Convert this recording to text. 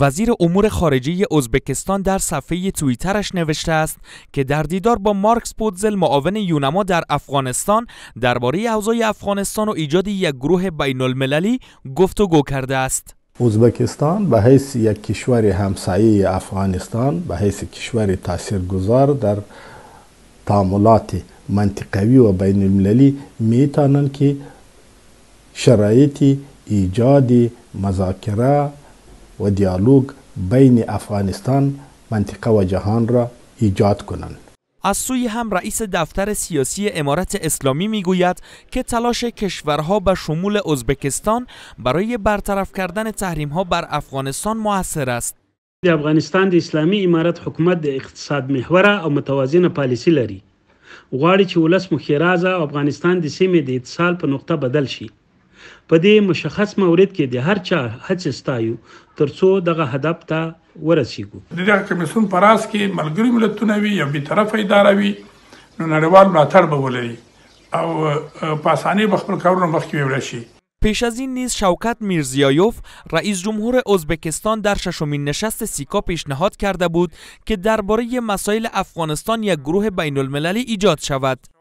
وزیر امور خارجه ازبکستان در صفحه توییترش نوشته است که در دیدار با مارکس پودزل معاون یونما در افغانستان درباره اوضاع افغانستان و ایجاد یک گروه بین المللی گفتگو کرده است. ازبکستان به حیث یک کشور همسایه افغانستان به حیث کشور تاثیرگذار در تعاملات منطقوی و بین المللی می که شرایط ایجاد مذاکره و دیالوگ بین افغانستان منطقه و جهان را ایجاد کنند از سوی هم رئیس دفتر سیاسی امارت اسلامی میگوید که تلاش کشورها به شمول ازبکستان برای برطرف کردن تحریم ها بر افغانستان موثر است افغانستان د اسلامی امارت حکومت د اقتصاد محوره او متوازنه پالیسی لري غواړي چې ولس مخیرازه افغانستان د سیمه د اتصال په نقطه بدل شی په دې مشخص مورید کې د هر چا هڅه ستایو ترڅو دغه هدف ته ورسیږو د دې کمیسون پراس کې ملګری ملتونه وي یو به طرف اداره وي نو نړیوال ملاتړ به ولري او په اسانۍ به خپل کارونه مخکې وړل شي پیش از این نیز شوکت میرزیایوف رئیس جمهور ازبکستان در ششمین نشست سیکا پیشنهاد کرده بود که درباره مسائل افغانستان یک گروه بین المللی ایجاد شود